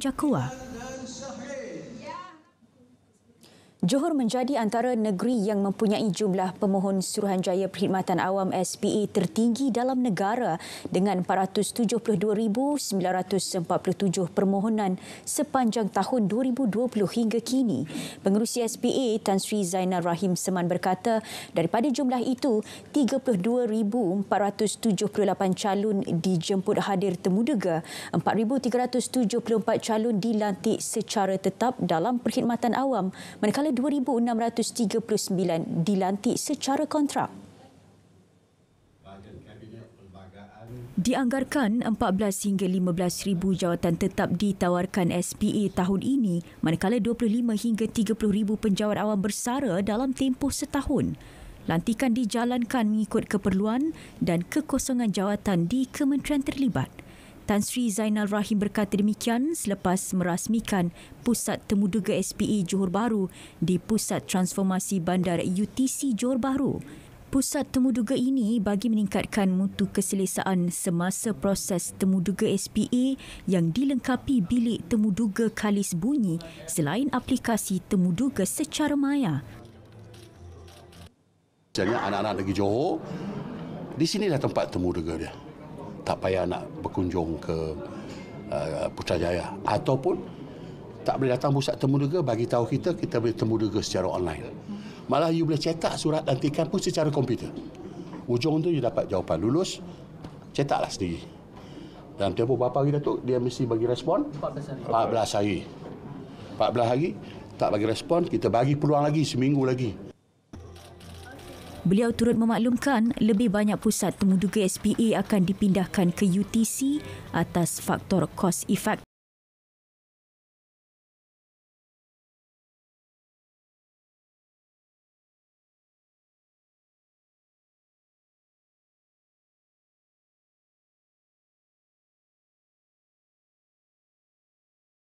Jakua. Johor menjadi antara negeri yang mempunyai jumlah pemohon Suruhanjaya Perkhidmatan Awam SPA tertinggi dalam negara dengan 472,947 permohonan sepanjang tahun 2020 hingga kini. Pengurusi SPA Tan Sri Zainal Rahim Seman berkata daripada jumlah itu 32,478 calon dijemput hadir temuduga, 4,374 calon dilantik secara tetap dalam perkhidmatan awam manakala manakala 2,639 dilantik secara kontrak. Dianggarkan 14 hingga 15 ribu jawatan tetap ditawarkan SPA tahun ini, manakala 25 hingga 30 ribu penjawat awam bersara dalam tempoh setahun. Lantikan dijalankan mengikut keperluan dan kekosongan jawatan di kementerian terlibat. Tan Sri Zainal Rahim berkata demikian selepas merasmikan Pusat Temuduga SPE Johor Bahru di Pusat Transformasi Bandar UTC Johor Bahru. Pusat Temuduga ini bagi meningkatkan mutu keselesaan semasa proses Temuduga SPE yang dilengkapi bilik Temuduga Kalis Bunyi selain aplikasi Temuduga secara maya. Jadi anak-anak lagi Johor, di sinilah tempat Temuduga dia tak payah nak berkunjung ke uh, Putrajaya ataupun tak boleh datang pusat temuduga bagi tahu kita kita boleh temuduga secara online malah you boleh cetak surat lantikan pun secara komputer ujung tu you dapat jawapan lulus cetaklah sendiri Dan tempoh bapa kita tu dia mesti bagi respon 14 hari 14 hari 14 hari tak bagi respon kita bagi peluang lagi seminggu lagi Beliau turut memaklumkan lebih banyak pusat temuduga SPA akan dipindahkan ke UTC atas faktor cost effect.